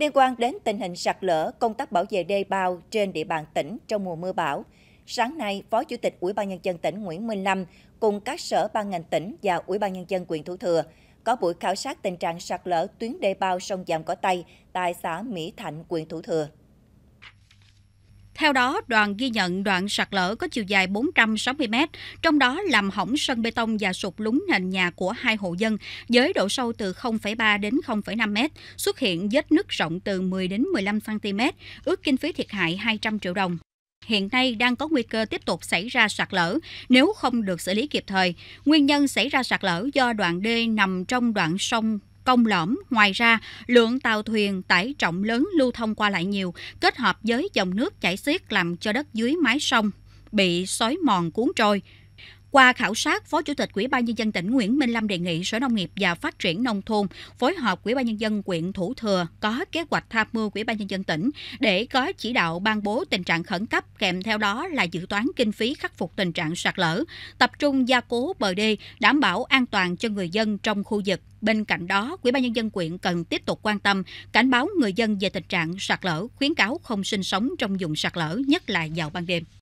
Liên quan đến tình hình sạt lở, công tác bảo vệ đê bao trên địa bàn tỉnh trong mùa mưa bão, sáng nay, Phó Chủ tịch Ủy ban nhân dân tỉnh Nguyễn Minh Lâm cùng các sở ban ngành tỉnh và Ủy ban nhân dân huyện Thủ Thừa có buổi khảo sát tình trạng sạt lở tuyến đê bao sông Giàm Cỏ Tây tại xã Mỹ Thạnh, huyện Thủ Thừa. Theo đó, đoàn ghi nhận đoạn sạt lở có chiều dài 460 m, trong đó làm hỏng sân bê tông và sụp lún nền nhà của hai hộ dân với độ sâu từ 0,3 đến 0,5 m, xuất hiện vết nứt rộng từ 10 đến 15 cm, ước kinh phí thiệt hại 200 triệu đồng hiện nay đang có nguy cơ tiếp tục xảy ra sạt lở nếu không được xử lý kịp thời. Nguyên nhân xảy ra sạt lở do đoạn đê nằm trong đoạn sông công lõm. Ngoài ra, lượng tàu thuyền tải trọng lớn lưu thông qua lại nhiều, kết hợp với dòng nước chảy xiết làm cho đất dưới mái sông bị xói mòn cuốn trôi, qua khảo sát, Phó Chủ tịch Ủy ban nhân dân tỉnh Nguyễn Minh Lâm đề nghị Sở Nông nghiệp và Phát triển nông thôn phối hợp Ủy ban nhân dân huyện Thủ Thừa có kế hoạch tham mưu Ủy ban nhân dân tỉnh để có chỉ đạo ban bố tình trạng khẩn cấp kèm theo đó là dự toán kinh phí khắc phục tình trạng sạt lở, tập trung gia cố bờ đê, đảm bảo an toàn cho người dân trong khu vực. Bên cạnh đó, Ủy ban nhân dân quyện cần tiếp tục quan tâm cảnh báo người dân về tình trạng sạt lở, khuyến cáo không sinh sống trong vùng sạt lở, nhất là vào ban đêm.